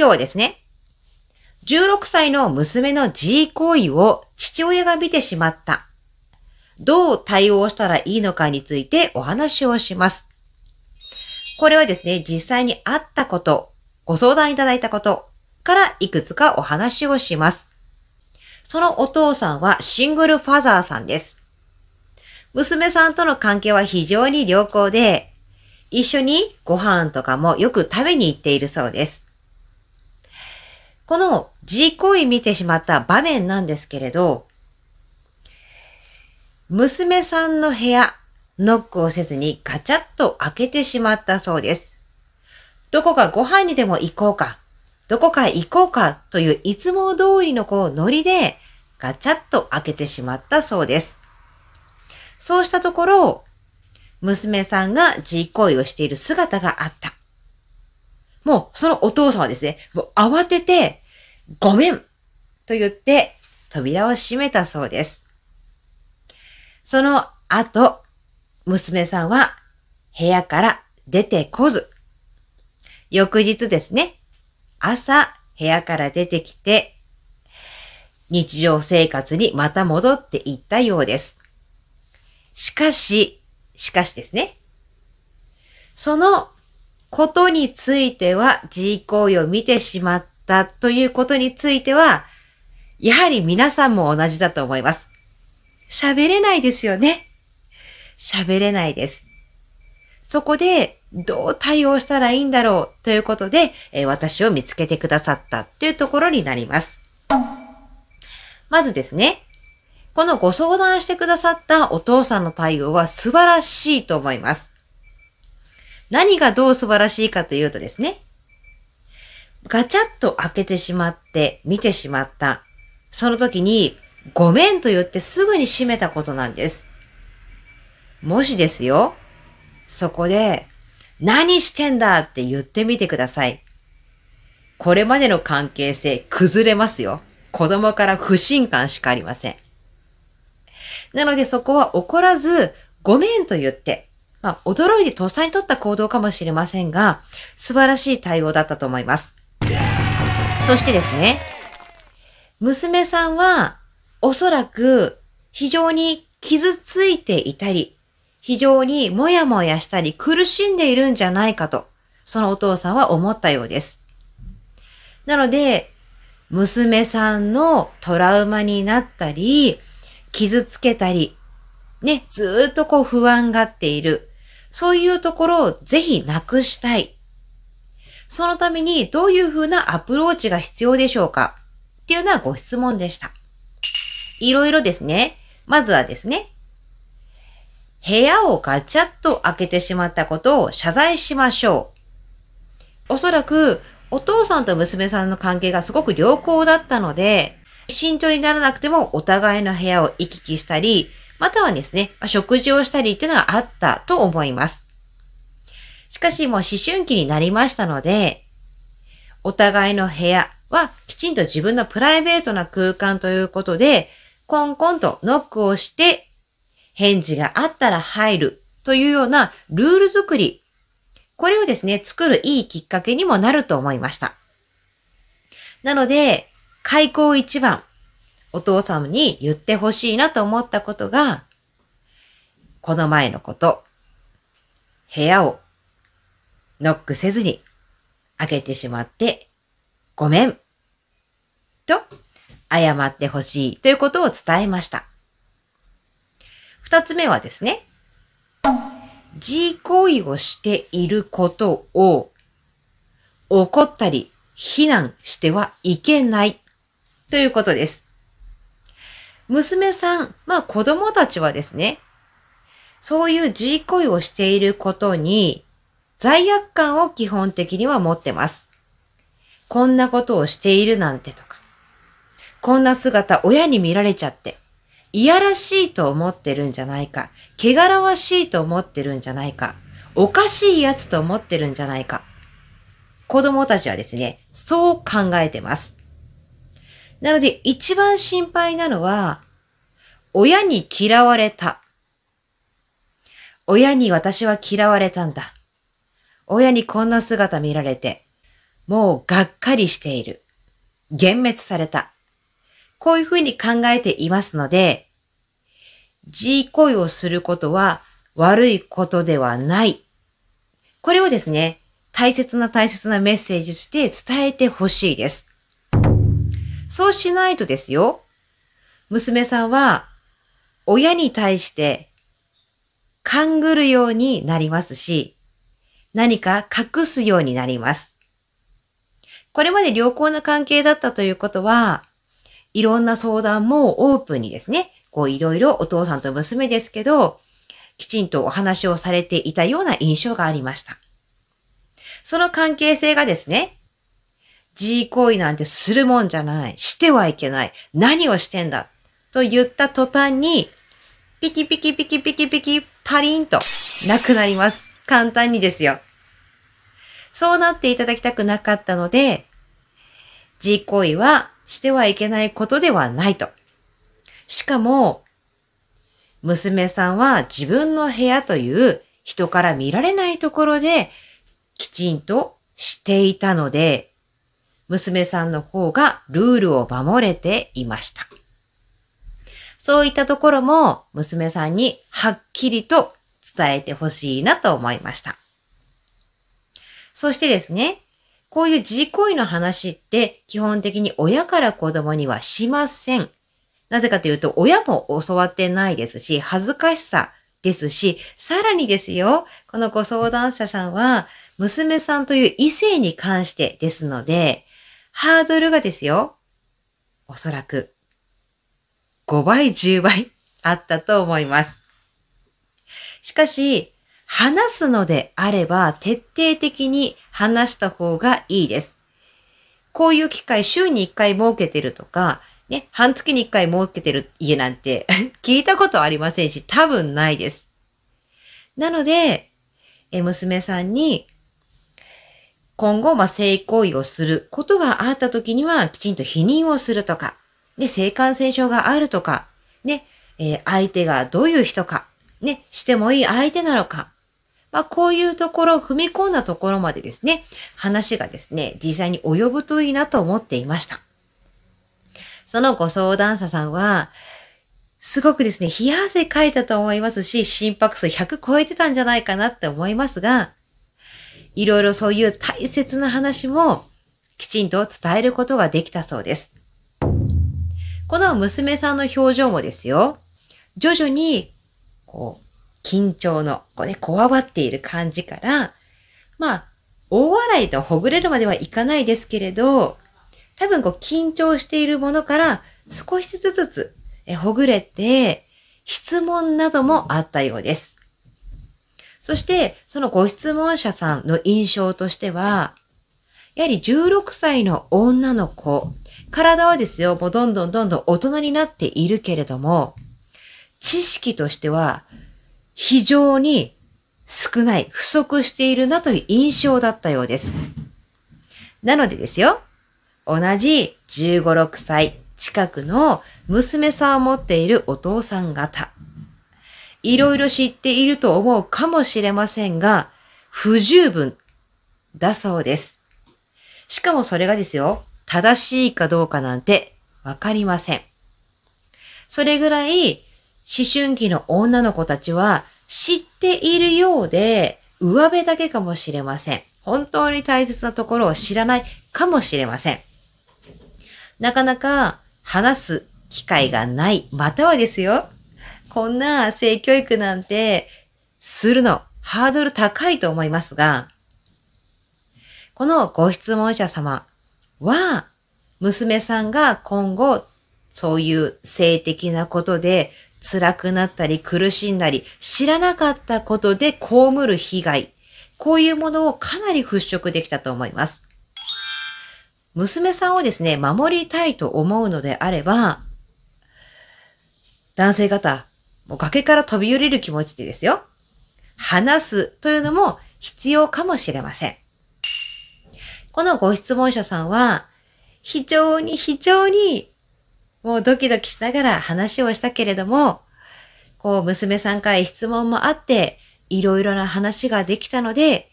今日はですね、16歳の娘の自慰行為を父親が見てしまった。どう対応したらいいのかについてお話をします。これはですね、実際にあったこと、ご相談いただいたことからいくつかお話をします。そのお父さんはシングルファザーさんです。娘さんとの関係は非常に良好で、一緒にご飯とかもよく食べに行っているそうです。この G 行為見てしまった場面なんですけれど、娘さんの部屋、ノックをせずにガチャッと開けてしまったそうです。どこかご飯にでも行こうか、どこか行こうかといういつも通りのこうノリでガチャッと開けてしまったそうです。そうしたところ、娘さんが G 行為をしている姿があった。もうそのお父さんはですね、もう慌てて、ごめんと言って扉を閉めたそうです。その後、娘さんは部屋から出てこず、翌日ですね、朝部屋から出てきて、日常生活にまた戻っていったようです。しかし、しかしですね、そのことについては自行為を見てしまったということについては、やはり皆さんも同じだと思います。喋れないですよね。喋れないです。そこで、どう対応したらいいんだろうということで、え私を見つけてくださったというところになります。まずですね、このご相談してくださったお父さんの対応は素晴らしいと思います。何がどう素晴らしいかというとですね、ガチャッと開けてしまって、見てしまった。その時に、ごめんと言ってすぐに閉めたことなんです。もしですよ、そこで、何してんだって言ってみてください。これまでの関係性崩れますよ。子供から不信感しかありません。なのでそこは怒らず、ごめんと言って、まあ、驚いてとっさに取った行動かもしれませんが、素晴らしい対応だったと思います。そしてですね、娘さんは、おそらく、非常に傷ついていたり、非常にもやもやしたり苦しんでいるんじゃないかと、そのお父さんは思ったようです。なので、娘さんのトラウマになったり、傷つけたり、ね、ずっとこう不安がっている。そういうところをぜひなくしたい。そのためにどういうふうなアプローチが必要でしょうかっていうのはご質問でした。いろいろですね。まずはですね、部屋をガチャッと開けてしまったことを謝罪しましょう。おそらくお父さんと娘さんの関係がすごく良好だったので、慎重にならなくてもお互いの部屋を行き来したり、またはですね、食事をしたりっていうのはあったと思います。しかしもう思春期になりましたので、お互いの部屋はきちんと自分のプライベートな空間ということで、コンコンとノックをして返事があったら入るというようなルール作り。これをですね、作るいいきっかけにもなると思いました。なので、開口一番、お父さんに言ってほしいなと思ったことが、この前のこと、部屋をノックせずに開けてしまって、ごめん、と謝ってほしいということを伝えました。二つ目はですね、G 行為をしていることを怒ったり非難してはいけないということです。娘さん、まあ子供たちはですね、そういう自慰恋をしていることに罪悪感を基本的には持ってます。こんなことをしているなんてとか、こんな姿親に見られちゃって、いやらしいと思ってるんじゃないか、汚らわしいと思ってるんじゃないか、おかしいやつと思ってるんじゃないか。子供たちはですね、そう考えてます。なので一番心配なのは、親に嫌われた。親に私は嫌われたんだ。親にこんな姿見られて、もうがっかりしている。幻滅された。こういうふうに考えていますので、自行為をすることは悪いことではない。これをですね、大切な大切なメッセージとして伝えてほしいです。そうしないとですよ。娘さんは、親に対して勘ぐるようになりますし、何か隠すようになります。これまで良好な関係だったということは、いろんな相談もオープンにですね、こういろいろお父さんと娘ですけど、きちんとお話をされていたような印象がありました。その関係性がですね、慰行為なんてするもんじゃない。してはいけない。何をしてんだ。と言った途端に、ピキピキピキピキピキ、パリンと、なくなります。簡単にですよ。そうなっていただきたくなかったので、慰行為はしてはいけないことではないと。しかも、娘さんは自分の部屋という人から見られないところできちんとしていたので、娘さんの方がルールを守れていました。そういったところも娘さんにはっきりと伝えてほしいなと思いました。そしてですね、こういう自己行為の話って基本的に親から子供にはしません。なぜかというと親も教わってないですし、恥ずかしさですし、さらにですよ、このご相談者さんは娘さんという異性に関してですので、ハードルがですよ、おそらく5倍、10倍あったと思います。しかし、話すのであれば徹底的に話した方がいいです。こういう機会週に1回設けてるとか、ね、半月に1回設けてる家なんて 聞いたことありませんし、多分ないです。なので、え娘さんに今後、まあ、性行為をすることがあった時には、きちんと否認をするとか、ね、性感染症があるとか、ね、えー、相手がどういう人か、ね、してもいい相手なのか、まあ、こういうところを踏み込んだところまでですね、話がですね、実際に及ぶといいなと思っていました。そのご相談者さんは、すごくですね、冷や汗かいたと思いますし、心拍数100超えてたんじゃないかなって思いますが、いろいろそういう大切な話もきちんと伝えることができたそうです。この娘さんの表情もですよ、徐々に、こう、緊張の、こうね、こわばっている感じから、まあ、大笑いとほぐれるまではいかないですけれど、多分こう緊張しているものから少しずつえほぐれて質問などもあったようです。そして、そのご質問者さんの印象としては、やはり16歳の女の子、体はですよ、もうどんどんどんどん大人になっているけれども、知識としては非常に少ない、不足しているなという印象だったようです。なのでですよ、同じ15、6歳近くの娘さんを持っているお父さん方、いろいろ知っていると思うかもしれませんが、不十分だそうです。しかもそれがですよ、正しいかどうかなんてわかりません。それぐらい思春期の女の子たちは知っているようで上辺だけかもしれません。本当に大切なところを知らないかもしれません。なかなか話す機会がない、またはですよ、こんな性教育なんてするのハードル高いと思いますが、このご質問者様は、娘さんが今後、そういう性的なことで辛くなったり苦しんだり、知らなかったことで被る被害、こういうものをかなり払拭できたと思います。娘さんをですね、守りたいと思うのであれば、男性方、もう崖から飛び降りる気持ちでですよ。話すというのも必要かもしれません。このご質問者さんは、非常に非常にもうドキドキしながら話をしたけれども、こう娘さんから質問もあって、いろいろな話ができたので、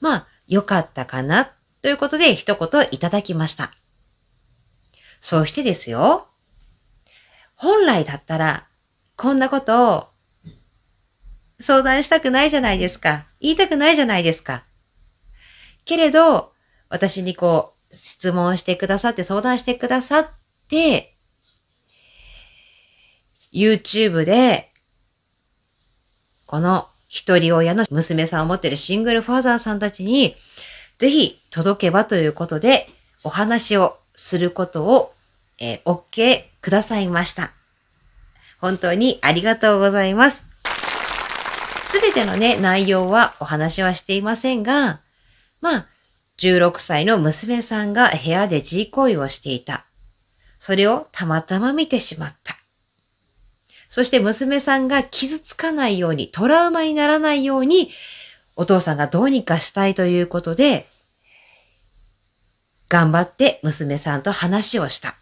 まあ、良かったかな、ということで一言いただきました。そしてですよ、本来だったらこんなことを相談したくないじゃないですか。言いたくないじゃないですか。けれど、私にこう、質問してくださって、相談してくださって、YouTube で、この一人親の娘さんを持ってるシングルファーザーさんたちに、ぜひ届けばということで、お話をすることを、えー、OK くださいました。本当にありがとうございます。すべてのね、内容はお話はしていませんが、まあ、16歳の娘さんが部屋で自行為をしていた。それをたまたま見てしまった。そして娘さんが傷つかないように、トラウマにならないように、お父さんがどうにかしたいということで、頑張って娘さんと話をした。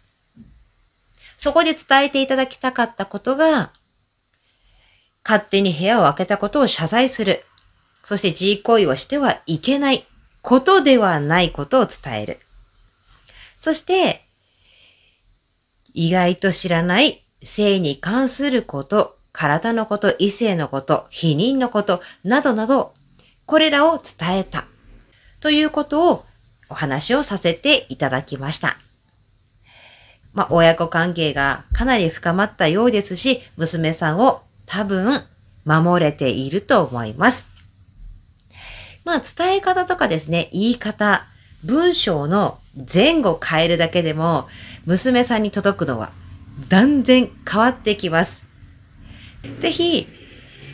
そこで伝えていただきたかったことが、勝手に部屋を開けたことを謝罪する。そして自慰行為をしてはいけないことではないことを伝える。そして、意外と知らない性に関すること、体のこと、異性のこと、否認のこと、などなど、これらを伝えた。ということをお話をさせていただきました。まあ、親子関係がかなり深まったようですし、娘さんを多分守れていると思います。まあ、伝え方とかですね、言い方、文章の前後変えるだけでも、娘さんに届くのは断然変わってきます。ぜひ、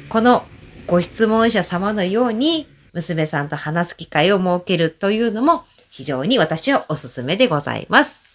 このご質問者様のように、娘さんと話す機会を設けるというのも非常に私はおすすめでございます。